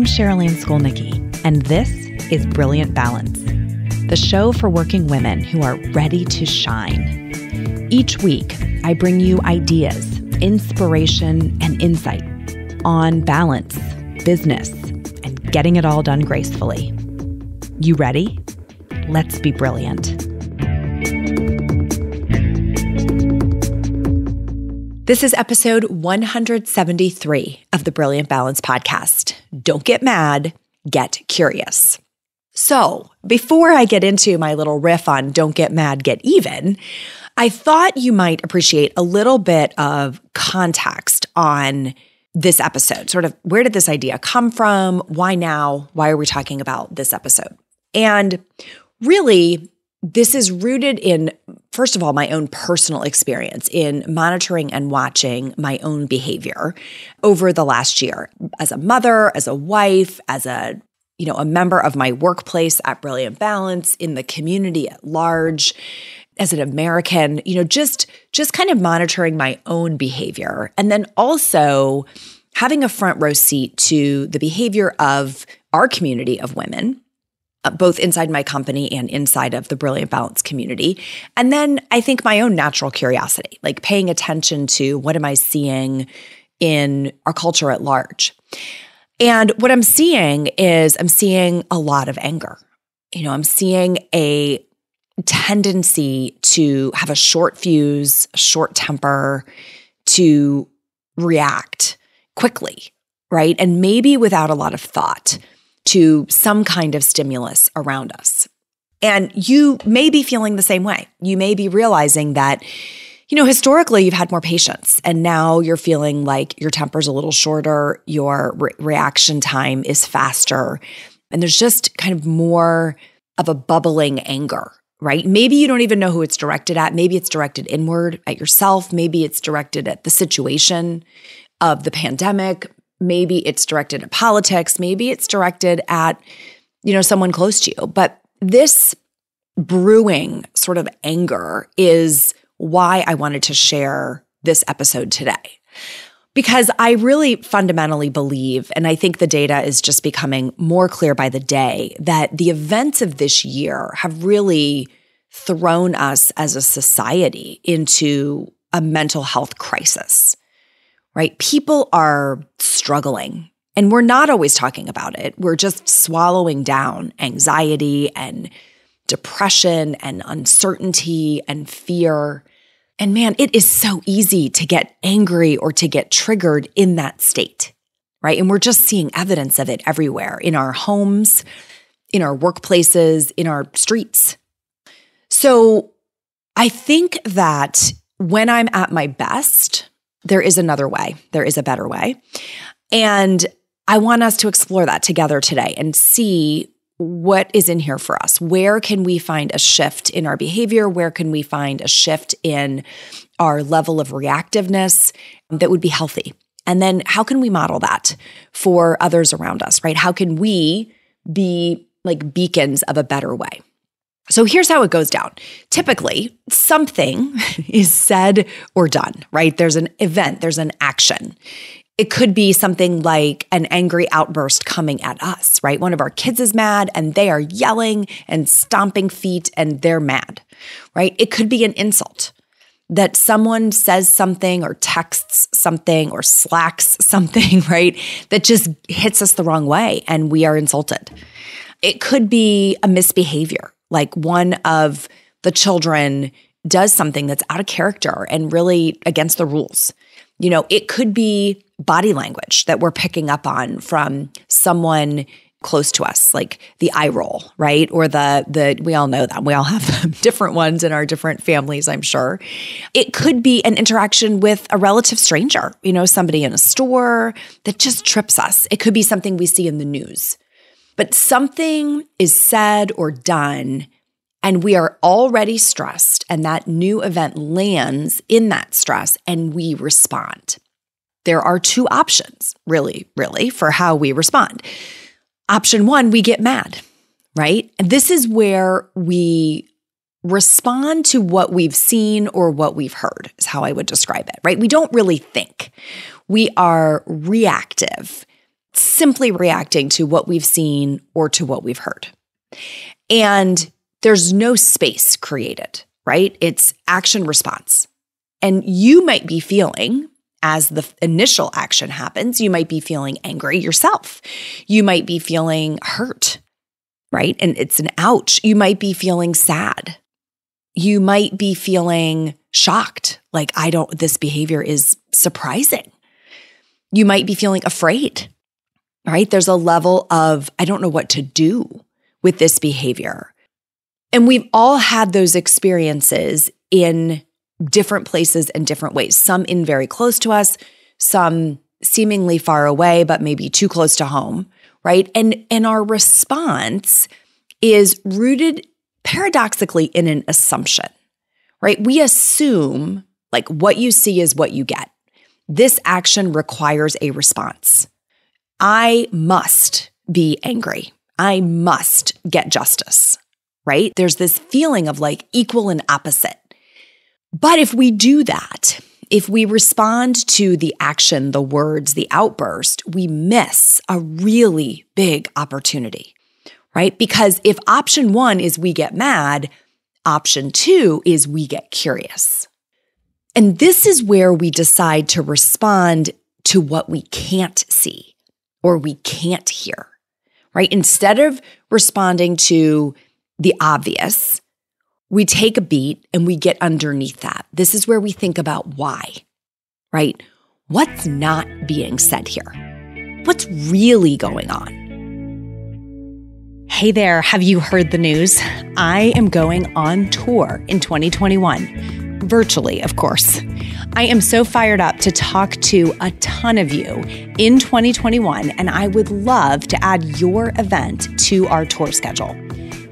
I'm Sherilyn Skolnicki, and this is Brilliant Balance, the show for working women who are ready to shine. Each week, I bring you ideas, inspiration, and insight on balance, business, and getting it all done gracefully. You ready? Let's be brilliant. This is episode 173 of the Brilliant Balance podcast. Don't get mad, get curious. So, before I get into my little riff on don't get mad, get even, I thought you might appreciate a little bit of context on this episode. Sort of where did this idea come from? Why now? Why are we talking about this episode? And really, this is rooted in first of all, my own personal experience in monitoring and watching my own behavior over the last year as a mother, as a wife, as a you know, a member of my workplace at Brilliant Balance, in the community at large, as an American, you know, just just kind of monitoring my own behavior and then also having a front row seat to the behavior of our community of women uh, both inside my company and inside of the Brilliant Balance community. And then I think my own natural curiosity, like paying attention to what am I seeing in our culture at large. And what I'm seeing is I'm seeing a lot of anger. You know, I'm seeing a tendency to have a short fuse, a short temper, to react quickly, right? And maybe without a lot of thought to some kind of stimulus around us. And you may be feeling the same way. You may be realizing that, you know, historically you've had more patience and now you're feeling like your temper's a little shorter, your re- reaction time is faster, and there's just kind of more of a bubbling anger, right? Maybe you don't even know who it's directed at. Maybe it's directed inward at yourself. Maybe it's directed at the situation of the pandemic maybe it's directed at politics, maybe it's directed at, you know, someone close to you. But this brewing sort of anger is why I wanted to share this episode today. Because I really fundamentally believe, and I think the data is just becoming more clear by the day, that the events of this year have really thrown us as a society into a mental health crisis right? People are struggling. And we're not always talking about it. We're just swallowing down anxiety and depression and uncertainty and fear. And man, it is so easy to get angry or to get triggered in that state, right? And we're just seeing evidence of it everywhere in our homes, in our workplaces, in our streets. So I think that when I'm at my best, there is another way, there is a better way. And I want us to explore that together today and see what is in here for us. Where can we find a shift in our behavior? Where can we find a shift in our level of reactiveness that would be healthy? And then how can we model that for others around us, right? How can we be like beacons of a better way? So here's how it goes down. Typically, something is said or done, right? There's an event, there's an action. It could be something like an angry outburst coming at us, right? One of our kids is mad and they are yelling and stomping feet and they're mad, right? It could be an insult that someone says something or texts something or slacks something, right? That just hits us the wrong way and we are insulted. It could be a misbehavior like one of the children does something that's out of character and really against the rules. You know, it could be body language that we're picking up on from someone close to us like the eye roll right or the the we all know that we all have different ones in our different families i'm sure it could be an interaction with a relative stranger you know somebody in a store that just trips us it could be something we see in the news but something is said or done, and we are already stressed, and that new event lands in that stress, and we respond. There are two options, really, really, for how we respond. Option one, we get mad, right? And this is where we respond to what we've seen or what we've heard, is how I would describe it, right? We don't really think. We are reactive simply reacting to what we've seen or to what we've heard. And there's no space created, right? It's action response. And you might be feeling, as the initial action happens, you might be feeling angry yourself. You might be feeling hurt, right? And it's an ouch. You might be feeling sad. You might be feeling shocked, like, I don't, this behavior is surprising. You might be feeling afraid, right? There's a level of, I don't know what to do with this behavior. And we've all had those experiences in different places and different ways, some in very close to us, some seemingly far away, but maybe too close to home, right? And, and our response is rooted paradoxically in an assumption, right? We assume like what you see is what you get. This action requires a response. I must be angry. I must get justice, right? There's this feeling of like equal and opposite. But if we do that, if we respond to the action, the words, the outburst, we miss a really big opportunity, right? Because if option one is we get mad, option two is we get curious. And this is where we decide to respond to what we can't see or we can't hear, right? Instead of responding to the obvious, we take a beat and we get underneath that. This is where we think about why, right? What's not being said here? What's really going on? Hey there, have you heard the news? I am going on tour in 2021 virtually, of course. I am so fired up to talk to a ton of you in 2021, and I would love to add your event to our tour schedule.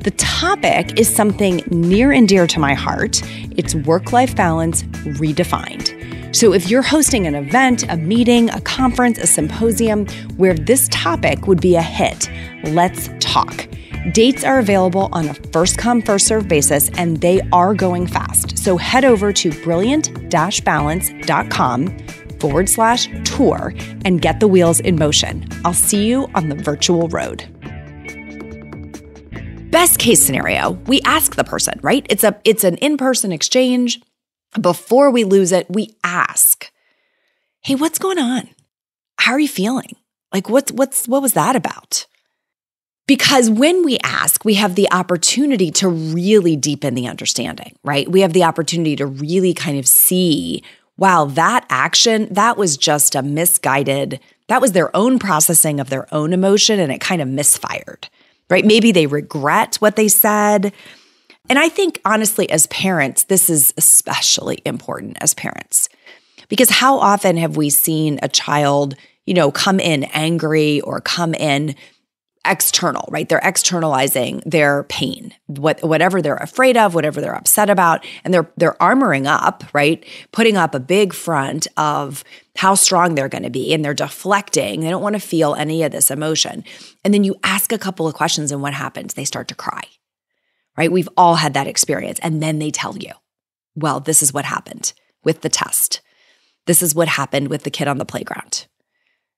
The topic is something near and dear to my heart it's work life balance redefined. So, if you're hosting an event, a meeting, a conference, a symposium where this topic would be a hit, let's talk. Dates are available on a first come, first serve basis, and they are going fast. So head over to brilliant balance.com forward slash tour and get the wheels in motion. I'll see you on the virtual road. Best case scenario, we ask the person, right? It's a it's an in-person exchange. Before we lose it, we ask, "Hey, what's going on? How are you feeling? Like what's what's what was that about?" Because when we ask, we have the opportunity to really deepen the understanding, right? We have the opportunity to really kind of see wow, that action, that was just a misguided, that was their own processing of their own emotion and it kind of misfired, right? Maybe they regret what they said. And I think, honestly, as parents, this is especially important as parents because how often have we seen a child, you know, come in angry or come in external, right? They're externalizing their pain, what whatever they're afraid of, whatever they're upset about, and they're they're armoring up, right? Putting up a big front of how strong they're going to be and they're deflecting. They don't want to feel any of this emotion. And then you ask a couple of questions and what happens? They start to cry. Right? We've all had that experience and then they tell you, "Well, this is what happened with the test. This is what happened with the kid on the playground."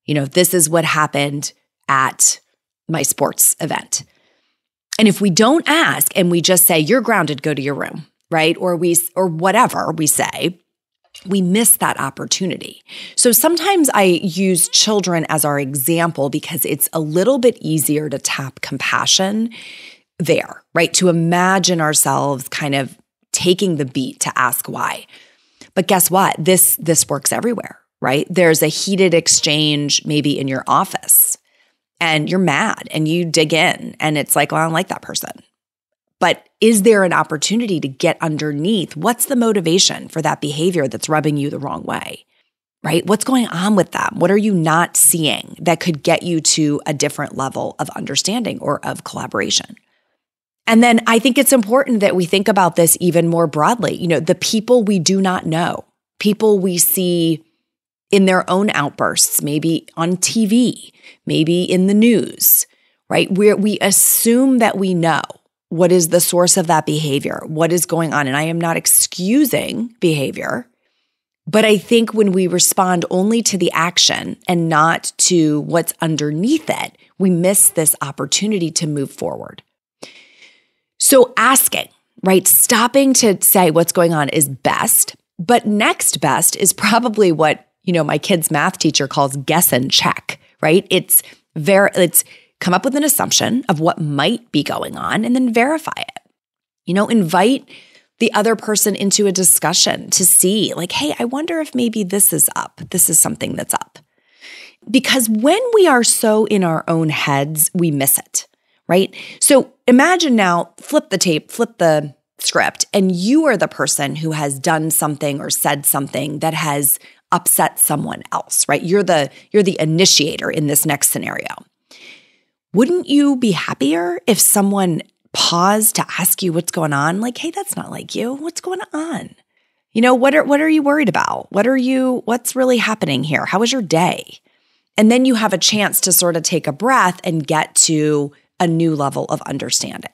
You know, this is what happened at my sports event. And if we don't ask and we just say, you're grounded, go to your room, right? Or we, or whatever we say, we miss that opportunity. So sometimes I use children as our example because it's a little bit easier to tap compassion there, right? To imagine ourselves kind of taking the beat to ask why. But guess what? This this works everywhere, right? There's a heated exchange maybe in your office and you're mad and you dig in and it's like, well, I don't like that person. But is there an opportunity to get underneath what's the motivation for that behavior that's rubbing you the wrong way? Right? What's going on with them? What are you not seeing that could get you to a different level of understanding or of collaboration? And then I think it's important that we think about this even more broadly. You know, the people we do not know, people we see in their own outbursts, maybe on TV, maybe in the news, right? Where we assume that we know what is the source of that behavior, what is going on. And I am not excusing behavior, but I think when we respond only to the action and not to what's underneath it, we miss this opportunity to move forward. So asking, right? Stopping to say what's going on is best, but next best is probably what you know, my kid's math teacher calls guess and check, right? It's very, it's come up with an assumption of what might be going on and then verify it. You know, invite the other person into a discussion to see, like, hey, I wonder if maybe this is up. This is something that's up. Because when we are so in our own heads, we miss it, right? So imagine now, flip the tape, flip the script, and you are the person who has done something or said something that has upset someone else, right? You're the you're the initiator in this next scenario. Wouldn't you be happier if someone paused to ask you what's going on? Like, "Hey, that's not like you. What's going on?" You know, what are what are you worried about? What are you what's really happening here? How was your day? And then you have a chance to sort of take a breath and get to a new level of understanding.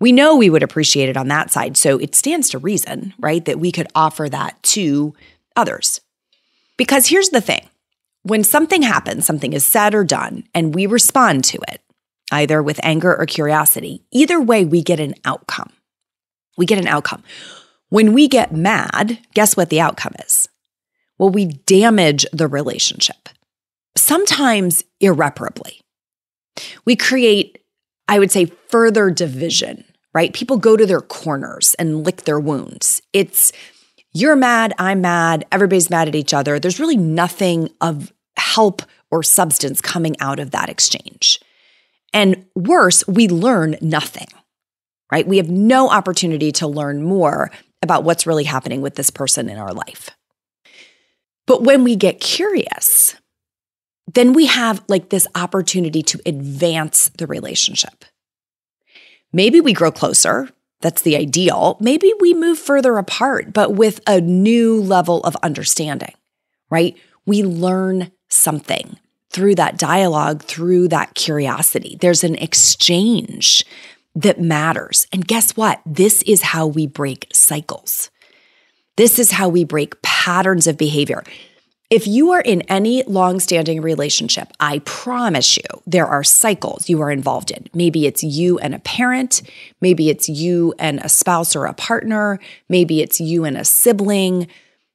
We know we would appreciate it on that side, so it stands to reason, right, that we could offer that to others. Because here's the thing when something happens, something is said or done, and we respond to it, either with anger or curiosity, either way, we get an outcome. We get an outcome. When we get mad, guess what the outcome is? Well, we damage the relationship, sometimes irreparably. We create, I would say, further division, right? People go to their corners and lick their wounds. It's you're mad, I'm mad, everybody's mad at each other. There's really nothing of help or substance coming out of that exchange. And worse, we learn nothing, right? We have no opportunity to learn more about what's really happening with this person in our life. But when we get curious, then we have like this opportunity to advance the relationship. Maybe we grow closer, that's the ideal. Maybe we move further apart, but with a new level of understanding, right? We learn something through that dialogue, through that curiosity. There's an exchange that matters. And guess what? This is how we break cycles. This is how we break patterns of behavior. If you are in any long-standing relationship, I promise you there are cycles you are involved in. Maybe it's you and a parent, maybe it's you and a spouse or a partner, maybe it's you and a sibling.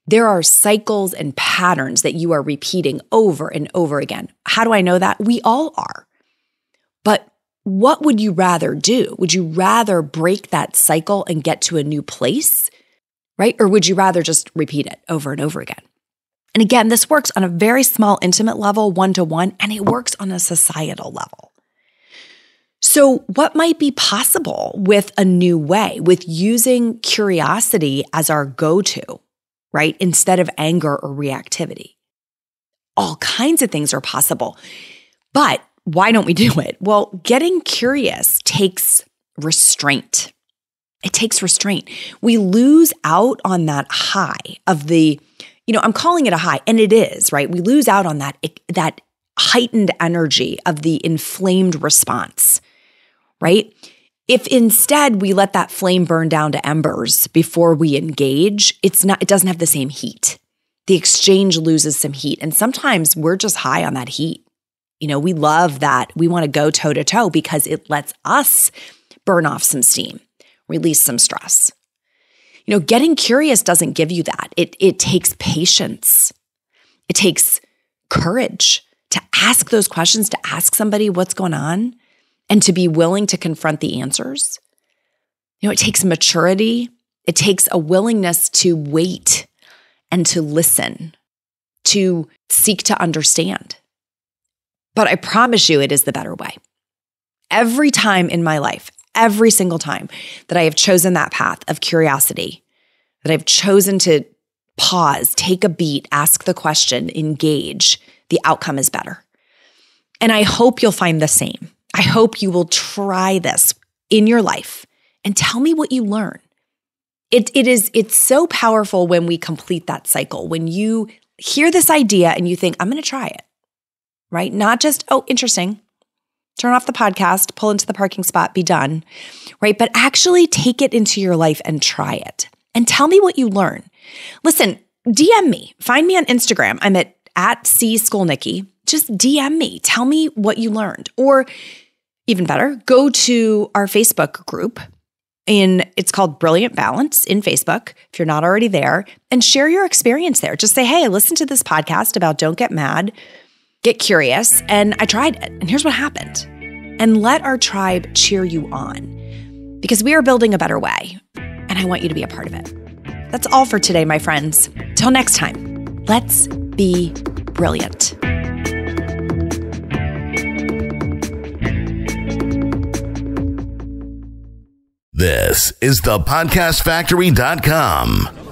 There are cycles and patterns that you are repeating over and over again. How do I know that? We all are. But what would you rather do? Would you rather break that cycle and get to a new place? Right? Or would you rather just repeat it over and over again? And again, this works on a very small, intimate level, one to one, and it works on a societal level. So, what might be possible with a new way, with using curiosity as our go to, right? Instead of anger or reactivity? All kinds of things are possible. But why don't we do it? Well, getting curious takes restraint. It takes restraint. We lose out on that high of the you know, I'm calling it a high and it is, right? We lose out on that that heightened energy of the inflamed response, right? If instead we let that flame burn down to embers before we engage, it's not it doesn't have the same heat. The exchange loses some heat and sometimes we're just high on that heat. You know, we love that. We want to go toe to toe because it lets us burn off some steam, release some stress. You know, getting curious doesn't give you that. It, it takes patience, it takes courage to ask those questions, to ask somebody what's going on, and to be willing to confront the answers. You know, it takes maturity, it takes a willingness to wait and to listen, to seek to understand. But I promise you, it is the better way. Every time in my life, every single time that I have chosen that path of curiosity, that I've chosen to pause, take a beat, ask the question, engage, the outcome is better. And I hope you'll find the same. I hope you will try this in your life and tell me what you learn. It, it is it's so powerful when we complete that cycle when you hear this idea and you think i'm going to try it right not just oh interesting turn off the podcast, pull into the parking spot, be done, right? But actually take it into your life and try it and tell me what you learn. Listen, DM me, find me on Instagram. I'm at, at C School Nikki. Just DM me, tell me what you learned. Or even better, go to our Facebook group. In, it's called Brilliant Balance in Facebook, if you're not already there, and share your experience there. Just say, hey, listen to this podcast about Don't Get Mad get curious, and I tried it. And here's what happened. And let our tribe cheer you on because we are building a better way, and I want you to be a part of it. That's all for today, my friends. Till next time, let's be brilliant. This is the podcastfactory.com.